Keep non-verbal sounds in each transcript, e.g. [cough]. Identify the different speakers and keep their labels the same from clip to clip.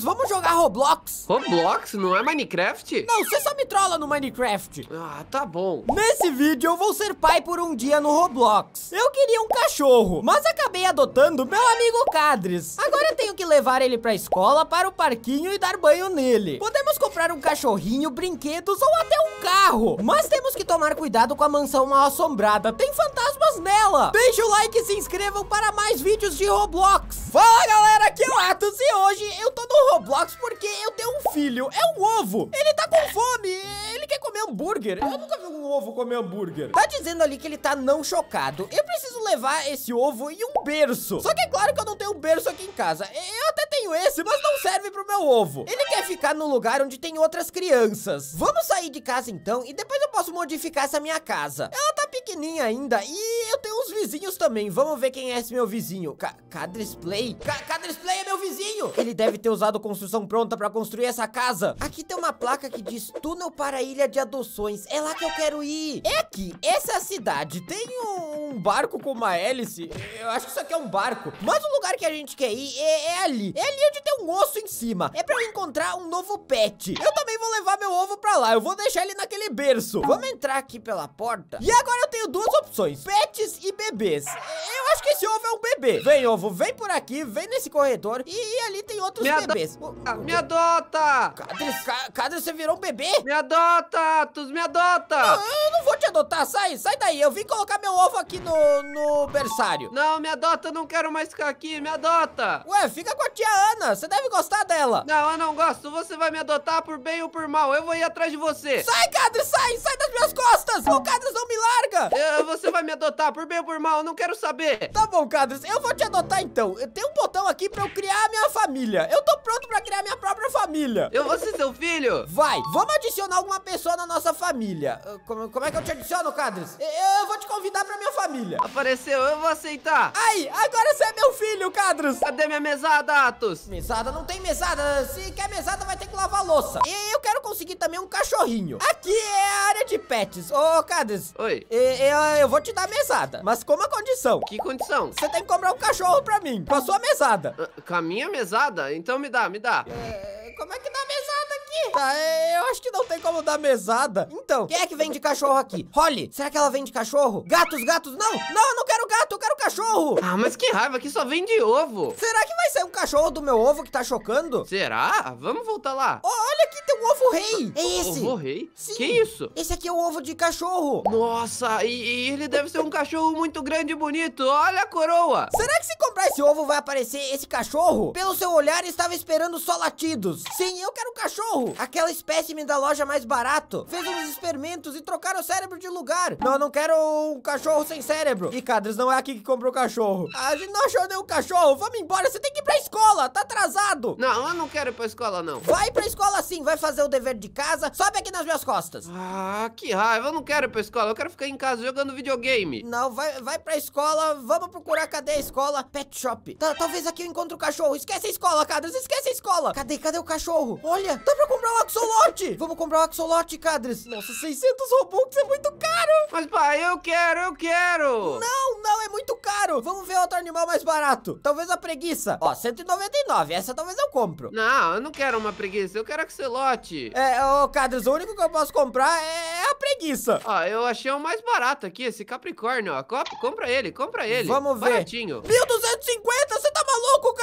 Speaker 1: vamos jogar Roblox. Roblox? Não é Minecraft? Não, você só me trola no Minecraft. Ah, tá bom. Nesse vídeo eu vou ser pai por um dia no Roblox. Eu queria um cachorro, mas acabei adotando meu amigo Cadres. Agora tenho que levar ele pra escola, para o parquinho e dar banho nele. Podemos comprar um cachorrinho, brinquedos ou até um carro. Mas temos que tomar cuidado com a mansão mal assombrada. Tem fantasmas nela. Deixa o like e se inscrevam para mais vídeos de Roblox. Fala galera, aqui é o Atos e hoje eu tô no Roblox porque eu tenho um filho. É um ovo. Ele tá com fome. Ele quer comer hambúrguer. Eu nunca vi um ovo comer hambúrguer. Tá dizendo ali que ele tá não chocado. Eu preciso levar esse ovo e um berço. Só que é claro que eu não tenho um berço aqui em casa. Eu até tenho esse, mas não serve pro meu ovo. Ele quer ficar no lugar onde tem outras crianças. Vamos sair de casa então e depois eu posso modificar essa minha casa. Ela tá pequenininha ainda e eu tenho uns vizinhos também. Vamos ver quem é esse meu vizinho. Cadresplay? Cadresplay é meu vizinho. Ele deve ter usado dado construção pronta pra construir essa casa. Aqui tem uma placa que diz túnel para a ilha de adoções. É lá que eu quero ir. É aqui. Essa cidade. Tem um, um barco com uma hélice. Eu acho que isso aqui é um barco. Mas o lugar que a gente quer ir é, é ali. É ali onde tem um osso em cima. É pra eu encontrar um novo pet. Eu também vou levar meu ovo pra lá. Eu vou deixar ele naquele berço. Vamos entrar aqui pela porta. E agora eu tenho duas opções. Pets e bebês. Eu acho que esse ovo é um bebê. Vem, ovo. Vem por aqui. Vem nesse corredor. E, e ali tem outros bebês vez. ah, me adota! Cadre. Cadre, você virou um bebê? Me adota, Tus, me adota! eu não vou te adotar, sai, sai daí. Eu vim colocar meu ovo aqui no, no berçário. Não, me adota, eu não quero mais ficar aqui, me adota. Ué, fica com a tia Ana, você deve gostar dela. Não, eu não gosto, você vai me adotar por bem ou por mal, eu vou ir atrás de você. Sai, Cadre, sai, sai das minhas costas. O Cadre não me larga. Eu, é, você vai me adotar por bem ou por mal, eu não quero saber. Tá bom, Cadre, eu vou te adotar então. Tem um botão aqui pra eu criar a minha família. Eu tô pronto pronto pra criar minha própria família. Eu vou ser seu filho? Vai, vamos adicionar alguma pessoa na nossa família. Ah, como, como é que eu te adiciono, Cadres? Eu vou te convidar pra minha família. Apareceu, eu vou aceitar. Aí, agora você é meu filho, Cadres. Cadê minha mesada, Atos? Mesada? Não tem mesada. Se quer mesada, vai ter que lavar louça. E eu quero conseguir também um cachorrinho. Aqui é a área de pets. Ô, Cadres. Oi. Eu, eu, vou te dar mesada, mas com uma condição. Que condição? Você tem que comprar um cachorro pra mim, com a sua mesada. Ah, com a minha mesada? Então me dá, me dá. É, como é que dá mesada aqui? Tá, é, eu acho que não tem como dar mesada. Então, quem é que vende cachorro aqui? Holly, será que ela vende cachorro? Gatos, gatos, não! Não, eu não quero gato, eu quero cachorro! Ah, mas que raiva, aqui só vende ovo. Será que vai ser um cachorro do meu ovo que tá chocando? Será? Vamos voltar lá. Oh, olha aqui, tem um ovo rei. É esse. Ovo rei? Sim. Que isso? Esse aqui é o ovo de cachorro. Nossa, e, e ele deve ser um cachorro muito grande e bonito. Olha a coroa. Será que se comprar esse ovo vai aparecer esse cachorro? Pelo seu olhar, estava esperando só latidos. Sim, eu quero um cachorro. Aquela espécime da loja mais barato fez uns experimentos e trocaram o cérebro de lugar. Não, não quero um cachorro sem cérebro. E Cadres, não é aqui que comprou o cachorro. A gente não achou nenhum cachorro. Vamos embora, você tem que ir pra escola, tá atrasado. Não, eu não quero ir pra escola, não. Vai pra escola sim, vai fazer o dever de casa. Sobe aqui nas minhas costas. Ah, que raiva, eu não quero ir pra escola. Eu quero ficar em casa jogando videogame. Não, vai, vai pra escola, vamos procurar cadê a escola. Pet Shop. Tá, talvez aqui eu encontre o cachorro. Esquece a escola, Cadres, esquece esquece a escola. Cadê? Cadê o cachorro? Olha, dá pra comprar um axolote. [laughs] Vamos comprar um axolote, Cadres. Nossa, 600 Robux é muito caro. Mas, pai, eu quero, eu quero. Não, não, é muito caro. Vamos ver outro animal mais barato. Talvez a preguiça. Ó, 199. Essa talvez eu compro. Não, eu não quero uma preguiça. Eu quero axolote. É, ô, Cadres, o único que eu posso comprar é, é a preguiça. Ó, eu achei o mais barato aqui, esse Capricórnio, ó. Compra ele, compra ele. Vamos ver. Baratinho. 1250,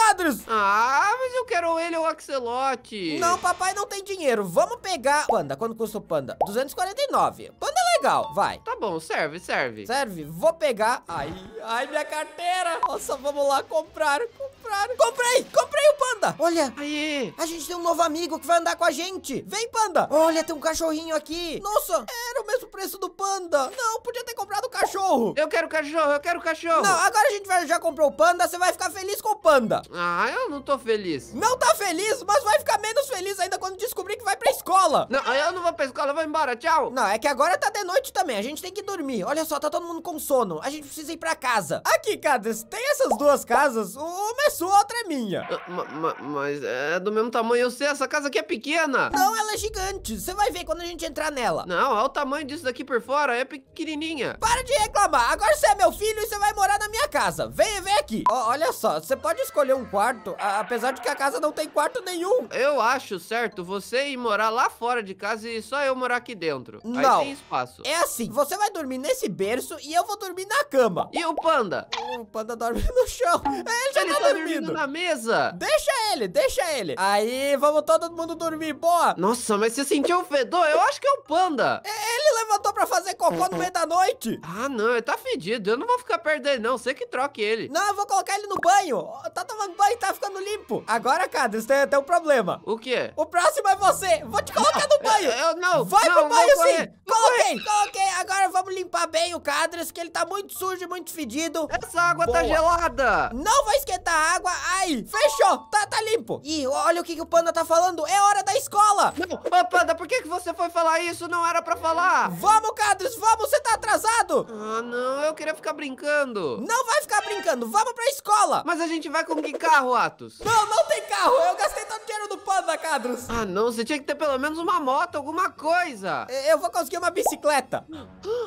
Speaker 1: quadros. Ah, mas eu quero ele, é o Axelote. Não, papai não tem dinheiro. Vamos pegar... Panda, quanto custa o panda? 249. Panda legal, vai. Tá bom, serve, serve. Serve, vou pegar. Ai, ai, minha carteira. Nossa, vamos lá comprar, comprar. Comprei, comprei o panda. Olha. Aí. A gente tem um novo amigo que vai andar com a gente. Vem, panda. Olha, tem um cachorrinho aqui. Nossa, era o mesmo preço do panda. Não, podia ter comprado o cachorro. Eu quero cachorro, eu quero cachorro. Não, agora a gente vai, já comprou o panda, você vai ficar feliz com o panda. Ah, eu não tô feliz. Não tá feliz, mas vai ficar menos feliz ainda quando descobrir que vai pra escola. Não, eu não vou pra escola, eu vou embora, tchau. Não, é que agora tá tendo noite também, a gente tem que dormir. Olha só, tá todo mundo com sono. A gente precisa ir pra casa. Aqui, cadê tem essas duas casas. Uma é sua, outra é minha. Ah, mas, mas é do mesmo tamanho. Eu sei, essa casa aqui é pequena. Não, ela é gigante. Você vai ver quando a gente entrar nela. Não, olha o tamanho disso daqui por fora. É pequenininha. Para de reclamar. Agora você é meu filho e você vai morar na minha casa. Vem, vem aqui. O, olha só, você pode escolher um quarto, apesar de que a casa não tem quarto nenhum. Eu acho certo você ir morar lá fora de casa e só eu morar aqui dentro. Não. Aí tem espaço berço. É assim, você vai dormir nesse berço e eu vou dormir na cama. E o panda? O panda dorme no chão. É, ele já ele tá, tá dormindo. dormindo. na mesa. Deixa ele, deixa ele. Aí, vamos todo mundo dormir, boa. Nossa, mas você sentiu o fedor? Eu acho que é o panda. É, ele levantou pra fazer cocô no meio da noite. Ah, não, ele tá fedido. Eu não vou ficar perto dele, não. Você que troque ele. Não, eu vou colocar ele no banho. Tá tomando banho, tá ficando limpo. Agora, Cadres, tem, até um problema. O quê? O próximo é você. Vou te colocar no banho. Eu, eu não. Vai não, pro banho, sim. Coloquei, então, ok, agora vamos limpar bem o cadres, que ele tá muito sujo e muito fedido. Essa água tá Boa. tá gelada. Não vai esquentar a água. Ai, fechou. Tá, tá limpo. E olha o que, que o Panda tá falando. É hora da escola. Não, Panda, por que, que você foi falar isso? Não era pra falar. Vamos, cadres, vamos. Você tá atrasado. Ah, não. Eu queria ficar brincando. Não vai ficar brincando. Vamos pra escola. Mas a gente vai com que carro, Atos? Não, não tem carro. Eu gastei todo o dinheiro do Panda, cadres. Ah, não. Você tinha que ter pelo menos uma moto, alguma coisa. Eu vou conseguir uma bicicleta.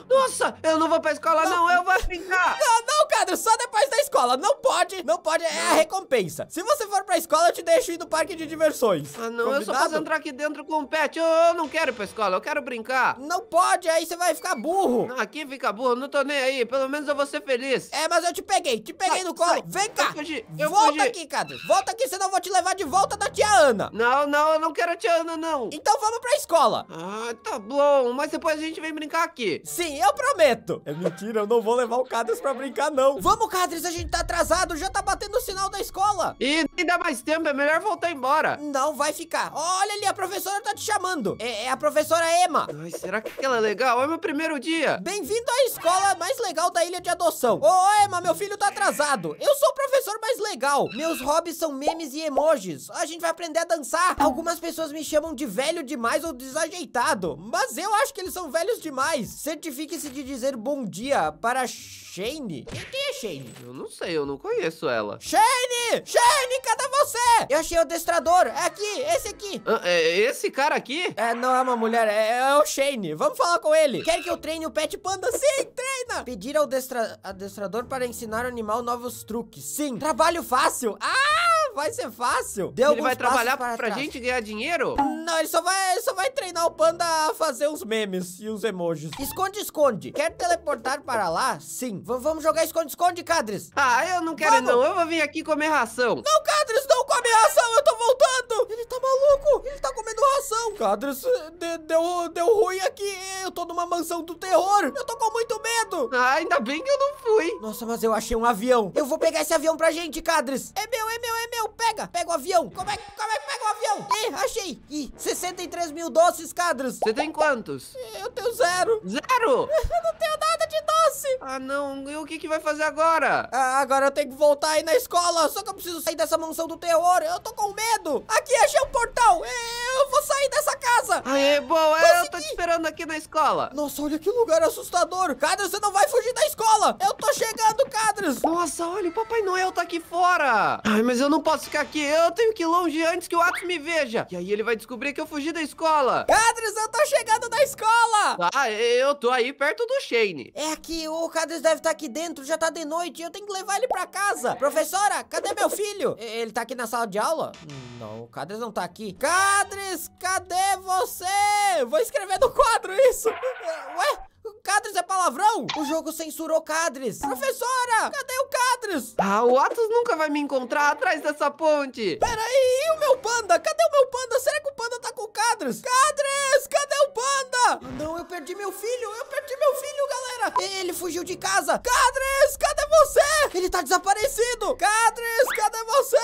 Speaker 1: Nossa, eu não vou pra escola não, não eu vou brincar. Não, não, Cadro, só depois da escola. Não pode, não pode, é a recompensa. Se você for pra escola, eu te deixo ir no parque de diversões. Ah, não, Combinado? eu só posso entrar aqui dentro com o pet. Eu, eu, não quero ir pra escola, eu quero brincar. Não pode, aí você vai ficar burro. aqui fica burro, não tô nem aí. Pelo menos eu vou ser feliz. É, mas eu te peguei, te peguei sai, tá, no colo. Sai. Tá. Vem cá. Eu fugi, eu volta fugi. aqui, Cadro. Volta aqui, senão eu vou te levar de volta da tia Ana. Não, não, eu não quero a tia Ana, não. Então vamos pra escola. Ah, tá bom, mas depois a gente vem brincar aqui. Sim, eu prometo. É mentira, eu não vou levar o Cadres pra brincar, não. Vamos, Cadres, a gente tá atrasado, já tá batendo o sinal da escola. E nem dá mais tempo, é melhor voltar embora. Não, vai ficar. Olha ali, a professora tá te chamando. É, é a professora Emma. Ai, será que ela é legal? É meu primeiro dia. Bem-vindo à escola mais legal da ilha de adoção. Ô, oh, Emma, meu filho tá atrasado. Eu sou o professor mais legal. Meus hobbies são memes e emojis. A gente vai aprender a dançar. Algumas pessoas me chamam de velho demais ou desajeitado, mas eu acho que eles são velhos demais. Certifique-se de dizer bom dia para Shane. Quem, quem é Shane? Eu não sei, eu não conheço ela. Shane! Shane, cadê você? Eu achei o adestrador. É aqui, esse aqui. Ah, é esse cara aqui? É, não é uma mulher, é, é, o Shane. Vamos falar com ele. Quer que eu treine o Pet Panda? Sim, treina! Pedir ao adestra adestrador para ensinar o animal novos truques. Sim. Trabalho fácil. Ah! vai ser fácil. Deu ele vai trabalhar para pra gente ganhar dinheiro? Não, ele só, vai, ele só vai treinar o panda a fazer os memes e os emojis. Esconde, esconde. Quer teleportar para lá? Sim. V vamos jogar esconde-esconde, Cadres. Ah, eu não quero vamos. não. Eu vou vir aqui comer ração. Não, Cadres, não come ração. Eu tô voltando. Ele tá maluco. Ele tá comendo ração. Cadres, de, deu, deu ruim aqui. Eu tô numa mansão do terror. Eu tô com muito medo. Ah, ainda bem que eu não fui. Nossa, mas eu achei um avião. Eu vou pegar esse avião pra gente, Cadres. É meu, é meu, é meu. Não, pega, pega o avião. Como é, como é que pega o avião? Ih, achei. Ih, 63 mil doces, cadros. Você tem quantos? Eu tenho zero. Zero? [laughs] Eu não tenho nada de doce. Ah, não. E o que que vai fazer agora? Ah, agora eu tenho que voltar aí na escola. Só que eu preciso sair dessa mansão do terror. Eu tô com medo. Aqui, achei um portal. Eu vou sair dessa casa. Aê, ah, é? boa. É, eu tô te esperando aqui na escola. Nossa, olha que lugar assustador. Cadros, você não vai fugir da escola. Eu tô chegando, Cadros. Nossa, olha, o Papai Noel tá aqui fora. Ai, mas eu não posso posso ficar aqui. Eu tenho que ir longe antes que o Atos me veja. E aí ele vai descobrir que eu fugi da escola. Cadres, eu tô chegando na escola. Ah, eu tô aí perto do Shane. É que o Cadres deve estar tá aqui dentro, já tá de noite. Eu tenho que levar ele pra casa. Professora, cadê meu filho? Ele tá aqui na sala de aula? Não, o Cadres não tá aqui. Cadres, cadê você? Vou escrever no quadro isso. Ué? Cadres é palavrão? O jogo censurou Cadres. Professora, cadê o Cadres? Ah, o Atos nunca vai me encontrar atrás dessa ponte. Peraí, e o meu panda? Cadê o meu panda? Será que o panda tá com Cadres? Cadres, cadê o panda? não, eu perdi meu filho. Eu perdi meu filho, galera. Ele fugiu de casa. Cadres, cadê você? Ele tá desaparecido. Cadres, cadê você?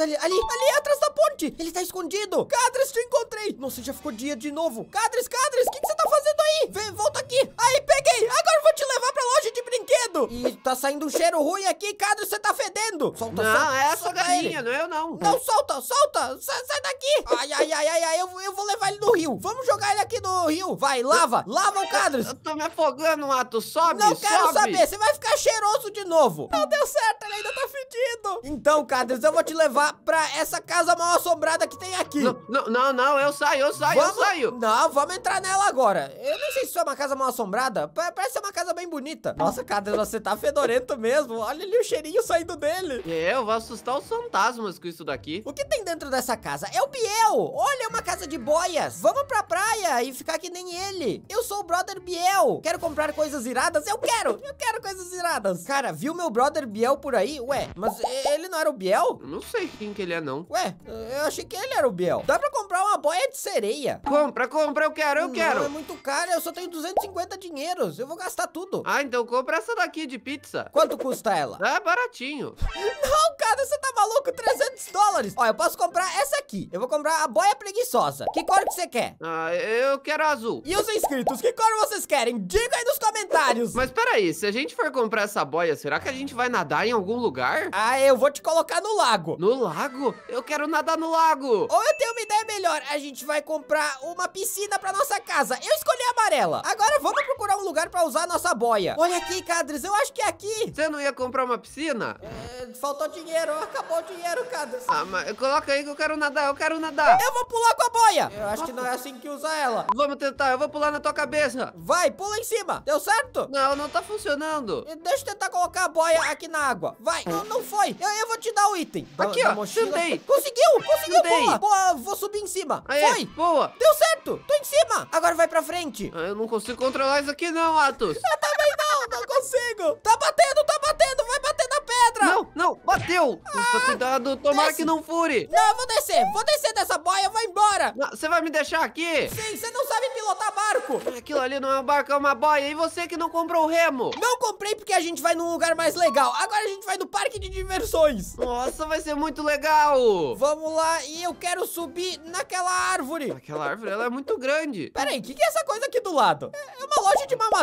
Speaker 1: Ali, ali, ali atrás da ponte. Ele tá escondido. Cadres, te encontrei. Nossa, já ficou dia de novo. Cadres, Cadres, o que, que você tá fazendo aí? Vem, volta aqui. Aí, peguei. Agora eu vou te levar pra loja de brinquedo. E tá saindo um cheiro ruim aqui. Cadres, você tá fedendo. Solta, não, solta, é essa solta galinha, ele. não é eu não. Não, solta, solta. Sai, sai daqui. Ai, ai, ai, ai, ai. Eu, eu vou levar ele no rio. Vamos jogar ele aqui no rio. Vai, lava! Lava o Cadres! Eu, eu tô me afogando, Ato! Sobe, Não quero sobe. saber. Você vai ficar cheiroso de novo. Não deu certo. Ele ainda tá fedido. Então, Cadres, eu vou te levar pra essa casa mal assombrada que tem aqui. Não, não, não. eu saio, eu saio, vamos... eu saio. Não, vamos entrar nela agora. Eu não sei se isso é uma casa mal assombrada. Parece ser uma casa bem bonita. Nossa, Cadres, você tá fedorento mesmo. Olha ali o cheirinho saindo dele. É, eu vou assustar os fantasmas com isso daqui. O que tem dentro dessa casa? É o Biel. Olha, é uma casa de boias. Vamos pra praia e ficar que nem ele. Eu sou o brother Biel. Quero comprar coisas iradas? Eu quero. Eu quero coisas iradas. Cara, viu meu brother Biel por aí? Ué, mas ele não era o Biel? não sei quem que ele é, não. Ué, eu achei que ele era o Biel. Dá pra comprar uma boia de sereia. Compra, compra, eu quero, eu não, quero. é muito caro, eu só tenho 250 dinheiros. Eu vou gastar tudo. Ah, então compra essa daqui de pizza. Quanto custa ela? Ah, baratinho. Não, cara, você tá maluco? 300 dólares. Ó, eu posso comprar essa aqui. Eu vou comprar a boia preguiçosa. Que cor que você quer? Ah, eu quero azul. E os inscritos, que cor vocês querem? Diga aí nos comentários. Mas peraí, se a gente for comprar essa boia, será que a gente vai nadar em algum lugar? Ah, eu vou te colocar no lago. No lago? Eu quero nadar no lago. Ou eu tenho uma ideia melhor. A gente vai comprar uma piscina pra nossa casa. Eu escolhi a amarela. Agora vamos procurar um lugar pra usar a nossa boia. Olha aqui, Cadres, eu acho que é aqui. Você não ia comprar uma piscina? É, faltou dinheiro, acabou o dinheiro, Cadres. Ah, mas coloca aí que eu quero nadar, eu quero nadar. Eu vou pular com a boia. Eu acho que não é assim que usa ela. Vamos tentar eu vou pular na tua cabeça. Vai, pula em cima. Deu certo? Não, não tá funcionando. Deixa eu tentar colocar a boia aqui na água. Vai. Não, não foi. Eu, eu vou te dar o item. aqui, da ó. chutei Conseguiu, conseguiu. Tentei. Boa. boa, vou subir em cima. Aê, foi. Boa. Deu certo. Tô em cima. Agora vai pra frente. Ah, eu não consigo controlar isso aqui não, Atos. [laughs] eu também não, não consigo. Tá batendo, tá batendo. Vai bater na pedra! Não, não, bateu! Ah, cuidado, tomara desce. que não fure! Não, eu vou descer, vou descer dessa boia, eu vou embora! Você vai me deixar aqui? Sim, você não sabe pilotar barco! É, aquilo ali não é um barco, é uma boia, e você que não comprou o remo? Não comprei porque a gente vai num lugar mais legal, agora a gente vai no parque de diversões! Nossa, vai ser muito legal! Vamos lá, e eu quero subir naquela árvore! Aquela árvore, ela é muito grande! Peraí, o que, que é essa coisa aqui do lado? É, é uma loja de mamadeira?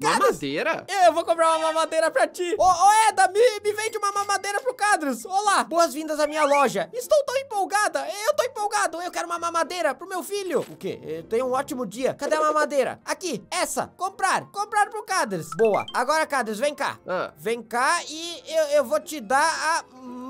Speaker 1: Mamadeira? Cara, é, eu vou comprar uma mamadeira pra ti! Ô, oh, ô oh, Eda, me, me vende uma mamadeira pro Cadros. Olá, boas-vindas à minha loja. Estou tão empolgada. Eu tô empolgado. Eu quero uma mamadeira pro meu filho. O quê? Tenha um ótimo dia. Cadê a mamadeira? Aqui, essa. Comprar. Comprar pro Cadros. Boa. Agora, Cadros, vem cá. Ah. Vem cá e eu, eu vou te dar a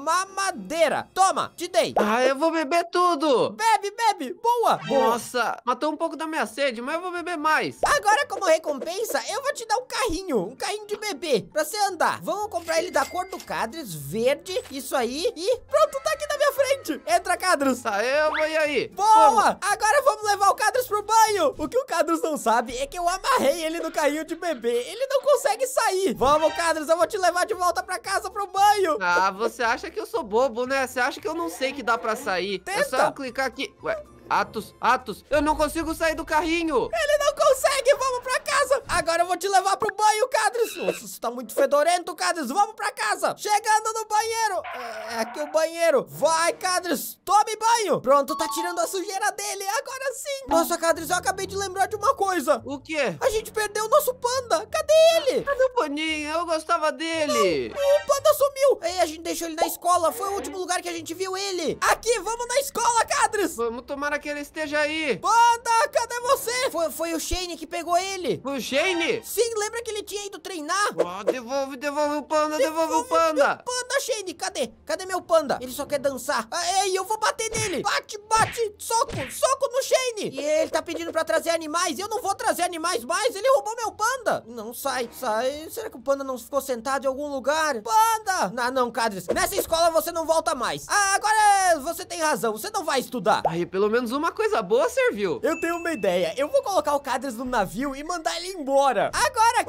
Speaker 1: mamadeira. Toma, te dei. Ah, eu vou beber tudo. Bebe, bebe. Boa. Nossa, matou um pouco da minha sede, mas eu vou beber mais. Agora, como recompensa, eu vou te dar um carrinho. Um carrinho de bebê pra você andar. Vamos comprar ele da cor do Cadres, verde, isso aí. E pronto, tá aqui na minha frente. Entra, Cadres. Tá, eu vou e aí. Boa. Vamos. Agora vamos levar o Cadres pro banho. O que o Cadres não sabe é que eu amarrei ele no carrinho de bebê. Ele não consegue sair. Vamos, Cadres, eu vou te levar de volta pra casa pro banho. Ah, você acha que que eu sou bobo, né? Você acha que eu não sei que dá pra sair? Tenta. É só eu clicar aqui. Ué, Atos, Atos, eu não consigo sair do carrinho. Ele não consegue, vamos pra Agora eu vou te levar pro banho, Cadres. Nossa, você tá muito fedorento, Cadres. Vamos pra casa. Chegando no banheiro. É, é aqui o banheiro. Vai, Cadres. Tome banho. Pronto, tá tirando a sujeira dele. Agora sim. Nossa, Cadres, eu acabei de lembrar de uma coisa. O quê? A gente perdeu o nosso panda. Cadê ele? Cadê o paninho? Eu gostava dele. Não, o panda sumiu. Aí a gente deixou ele na escola. Foi o último lugar que a gente viu ele. Aqui, vamos na escola, Cadres. Vamos tomar que ele esteja aí. Panda, cadê você? Foi, foi o Shane que pegou ele. o Shane? Shane! Sim, lembra que ele tinha ido treinar? oh, devolve, devolve o panda, devolve, devolve o panda! panda, Shane, cadê? Cadê meu panda? Ele só quer dançar. Ah, ei, eu vou bater nele! Bate, bate, soco, soco no Shane! E ele tá pedindo pra trazer animais, eu não vou trazer animais mais, ele roubou meu panda! Não, sai, sai. Será que o panda não ficou sentado em algum lugar? Panda! Ah, não, Cadres, nessa escola você não volta mais. Ah, agora você tem razão, você não vai estudar. Aí, pelo menos uma coisa boa serviu. Eu tenho uma ideia, eu vou colocar o Cadres no navio e mandar ele embora agora. Agora,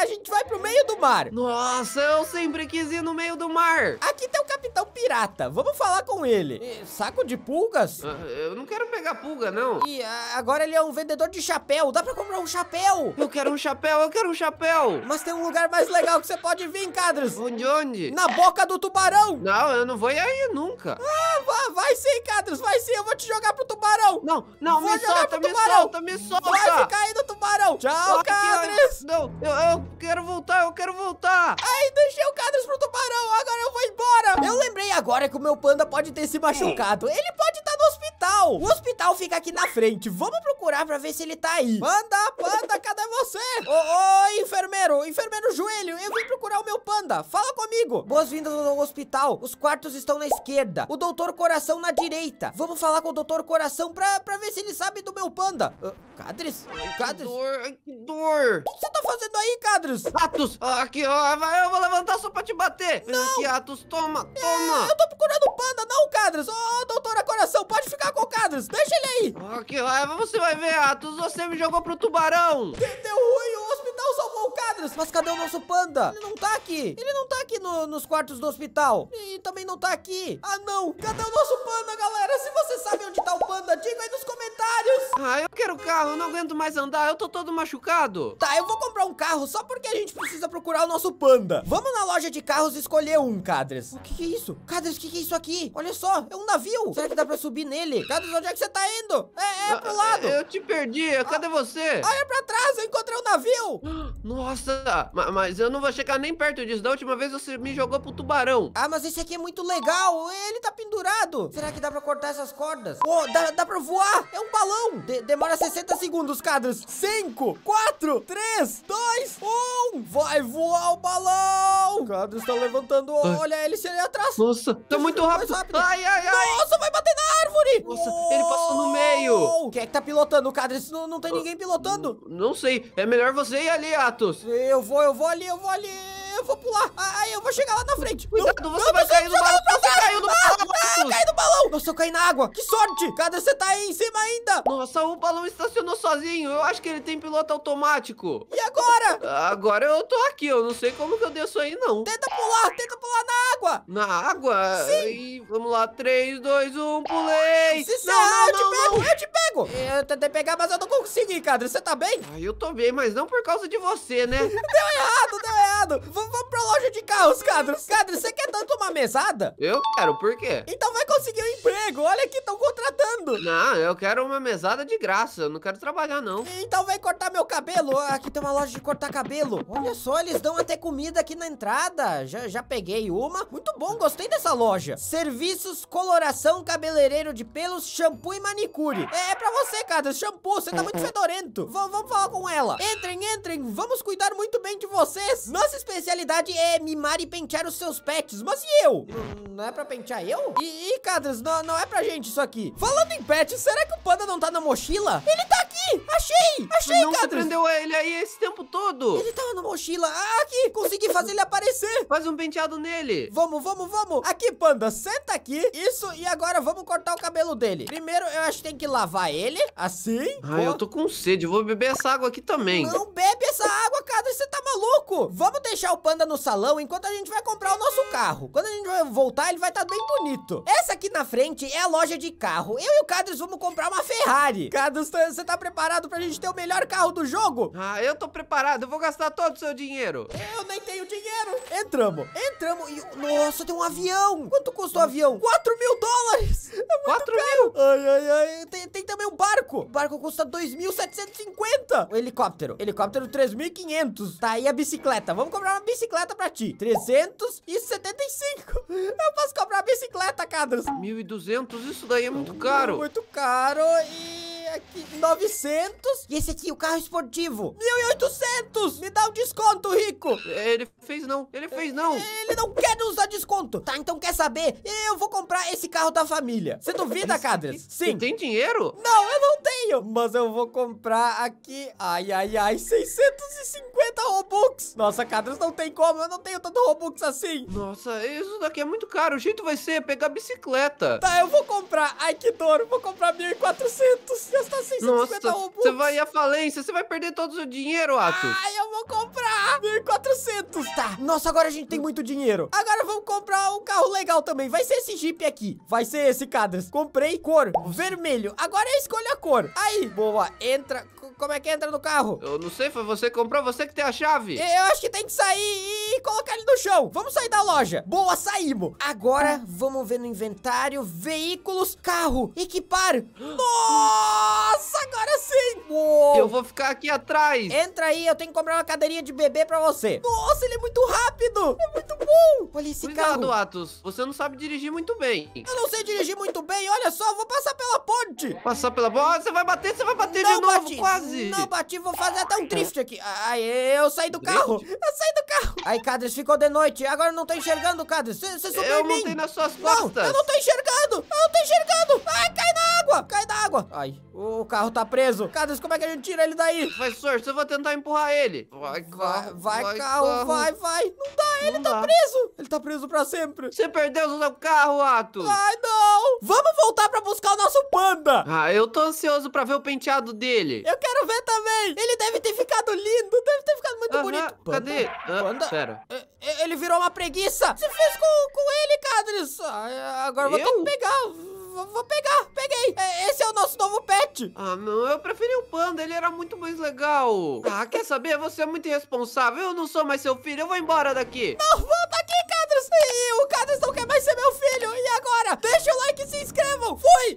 Speaker 1: a gente vai pro meio do mar. Nossa, eu sempre quis ir no meio do mar. Aqui tem o Capitão Pirata. Vamos falar com ele. saco de pulgas? Ah, eu não quero pegar pulga, não. E agora ele é um vendedor de chapéu. Dá pra comprar um chapéu. Eu quero um chapéu, eu quero um chapéu. Mas tem um lugar mais legal que você pode vir, Cadros Onde, onde? Na boca do tubarão. Não, eu não vou ir aí nunca. Ah, vai, vai sim, Cadros vai sim. Eu vou te jogar pro tubarão. Não, não, vou me solta, me solta, me solta. Vai ficar aí no tubarão. Tchau, Cadres! Não, eu, eu quero voltar, eu quero voltar. Ai, deixei o Cadres pro tubarão, agora eu vou embora. Eu lembrei agora que o meu panda pode ter se machucado. Ele pode estar tá no hospital. O hospital fica aqui na frente. Vamos procurar pra ver se ele tá aí. Panda, panda, cadê você? Ô, ô, enfermeiro, enfermeiro joelho, eu vim procurar o meu panda. Fala comigo. Boas-vindas ao hospital. Os quartos estão na esquerda. O doutor coração na direita. Vamos falar com o doutor coração pra, pra ver se ele sabe do meu panda. Uh, Cadres? Ai, Cadres? Que dor, ai, que dor. O que você tá fazendo aí, Cadres? Atos, aqui, ó, vai, eu vou levantar só pra te bater. Não. Aqui, Atos, toma, é, toma. eu tô procurando o panda, não Cadres. Ô, oh, doutora Coração, pode ficar com o Cadres, deixa ele aí. Aqui, ó, você vai ver, Atos, você me jogou pro tubarão. Que deu ruim, o hospital salvou o Cadres. Mas cadê o nosso panda? Ele não tá aqui. Ele não tá aqui no, nos quartos do hospital. E também não tá aqui. Ah, não, cadê o nosso panda, galera? Se você sabe onde tá o panda, diga aí nos comentários. Ah, eu quero o carro carro, eu não aguento mais andar, eu tô todo machucado. Tá, eu vou comprar um carro só porque a gente precisa procurar o nosso panda. Vamos na loja de carros escolher um, Cadres. O que, que é isso? Cadres, o que, que é isso aqui? Olha só, é um navio. Será que dá pra subir nele? Cadres, onde é que você tá indo? É, é pro ah, lado. Eu te perdi, ah, cadê ah, você? Olha pra trás, eu encontrei o um navio. [gasps] Nossa, mas eu não vou chegar nem perto disso. Da última vez você me jogou pro tubarão. Ah, mas esse aqui é muito legal. Ele tá pendurado. Será que dá pra cortar essas cordas? Pô, oh, dá, dá pra voar. É um balão. De demora 60 segundos, Cadras. 5, 4, 3, 2, 1. Vai voar o balão. Cadras tá levantando. Ah. Olha ele se ele atrás. Nossa, tá muito rápido. rápido. Ai, ai, ai. Nossa, vai bater na árvore. Nossa, oh. ele passou no meio. Quem é que tá pilotando, Cadras? Não, não tem ninguém ah, pilotando. Não, não sei. É melhor você ir ali, Atos. Eu vou, eu vou ali, eu vou ali vou pular. Aí ah, ah, eu vou chegar lá na frente. Cuidado, você vai cair no balão. Você tá. ah, caiu no balão. Ah, caí no balão. Nossa, eu caí na água. Que sorte. Cadê você tá aí em cima ainda? Nossa, o balão estacionou sozinho. Eu acho que ele tem piloto automático. E agora? Agora eu tô aqui. Eu não sei como que eu desço aí, não. Tenta pular. Tenta pular na água. Na água? Sim. E vamos lá. 3, 2, 1. Pulei. Se não, não, eu não, te pego. Não. Eu te pego. Eu tentei pegar, mas eu não consegui, cara. Você tá bem? Ah, eu tô bem, mas não por causa de você, né? [laughs] deu errado, deu errado. Vamos vamos pra loja de carros, Cadros. Cadros, você quer tanto uma mesada? Eu quero, por quê? Então vai conseguir emprego. Olha aqui, estão contratando. Não, eu quero uma mesada de graça. Eu não quero trabalhar, não. Então vem cortar meu cabelo. Ah, aqui tem uma loja de cortar cabelo. Olha só, eles dão até comida aqui na entrada. Já, já peguei uma. Muito bom, gostei dessa loja. Serviços, coloração, cabeleireiro de pelos, shampoo e manicure. É, é pra você, cara. Shampoo, você tá muito fedorento. V vamos falar com ela. Entrem, entrem. Vamos cuidar muito bem de vocês. Nossa especialidade é mimar e pentear os seus pets. Mas e eu? Hum, não, é pra pentear eu? E, e cadres, não, não é pra gente isso aqui. Falando em pet, será que o panda não tá na mochila? Ele tá aqui! Achei! Achei, Não Cabras! Não prendeu ele aí esse tempo todo! Ele tava na mochila. Ah, aqui! Consegui fazer ele aparecer! Faz um penteado nele! Vamos, vamos, vamos! Aqui, Panda, senta aqui. Isso, e agora vamos cortar o cabelo dele. Primeiro, eu acho que tem que lavar ele, assim. Ai, eu tô com sede. Vou beber essa água aqui também. Não bebe essa água, cara. Você tá maluco? Vamos deixar o Panda no salão enquanto a gente vai comprar o nosso carro. Quando a gente vai voltar, ele vai estar tá bem bonito. Essa aqui na frente é a loja de carro. Eu e o Cadres vamos comprar uma Ferrari. Cadres, tá- você tá preparado pra pra gente ter o melhor carro do jogo. Ah, eu tô preparado, eu vou gastar todo o seu dinheiro. Eu nem tenho dinheiro. Entramos, entramos e... Nossa, tem um avião. Quanto custou o avião? 4 mil dólares. É 4 caro. mil? Ai, ai, ai. Tem, tem também um barco. O barco custa 2.750. O helicóptero. Helicóptero 3.500. Tá aí a bicicleta. Vamos comprar uma bicicleta pra ti. 375. Eu posso comprar uma bicicleta, Cadros. 1.200? Isso daí é muito caro. Muito caro e aqui 900. E esse aqui, o carro esportivo. 1.800. Me dá um desconto, Rico. Ele fez não. Ele fez não. Ele não quer nos dar desconto. Tá, então quer saber? Eu vou comprar esse carro da família. Você duvida, Cadres? Sim. Você tem dinheiro? Não, eu não tenho. Mas eu vou comprar aqui. Ai, ai, ai. 650. Robux. Nossa, Cadras, não tem como. Eu não tenho tanto Robux assim. Nossa, isso daqui é muito caro. O jeito vai ser pegar bicicleta. Tá, eu vou comprar. Ai, que dor. Vou comprar 1.400. Gastar 650 Nossa, Robux. Você vai à falência. Você vai perder todo o dinheiro, Atos. Ai, eu vou comprar. 1.400. Tá. Nossa, agora a gente tem muito dinheiro. Agora vamos comprar um carro legal também. Vai ser esse Jeep aqui. Vai ser esse, Cadras. Comprei cor vermelho. Agora é escolha a cor. Aí, boa. Entra, como é que entra no carro? Eu não sei, foi você que comprou, você que tem a chave. Eu acho que tem que sair e colocar ele no chão. Vamos sair da loja. Boa, saímos. Agora, vamos ver no inventário, veículos, carro, equipar. [gasps] Nossa! vem! Uou. Eu vou ficar aqui atrás. Entra aí, eu tenho que comprar uma cadeirinha de bebê pra você. Nossa, ele é muito rápido. É muito bom. Olha esse Cuidado, carro. Atos. Você não sabe dirigir muito bem. Eu não sei dirigir muito bem. Olha só, vou passar pela ponte. Passar pela ponte? Ah, você vai bater, você vai bater não de novo, bati. quase. Não bati, vou fazer até um drift aqui. Ai, eu saí do drift? carro. Eu saí do carro. Aí, Cadres, ficou de noite. Agora não tô enxergando, Cadres. Você subiu eu em mim. Eu montei nas suas costas. Não, eu não tô enxergando. Eu não tô enxergando. Ai, cai na água. Cai na água. Ai, o carro tá preso isso? como é que a gente tira ele daí? Vai, Sorso, eu vou tentar empurrar ele. Vai, carro, vai, vai carro, carro, vai, vai. Não dá, ele não tá preso. Ele tá preso pra sempre. Você perdeu o seu carro, Ato. Ai, não. Vamos voltar pra buscar o nosso panda. Ah, eu tô ansioso pra ver o penteado dele. Eu quero ver também. Ele deve ter ficado lindo, deve ter ficado muito uh -huh. bonito. Panda? Cadê? Ah, panda? Pera. Ele virou uma preguiça. Você fez com, com ele, Cadres. Ah, é, agora eu vou ter que pegar vou pegar, peguei. É, esse é o nosso novo pet. Ah, não, eu preferi o panda, ele era muito mais legal. Ah, quer saber? Você é muito irresponsável, eu não sou mais seu filho, eu vou embora daqui. Não, volta aqui, Cadros. E o Cadros não quer mais ser meu filho. E agora? Deixa o like e se inscrevam. Fui!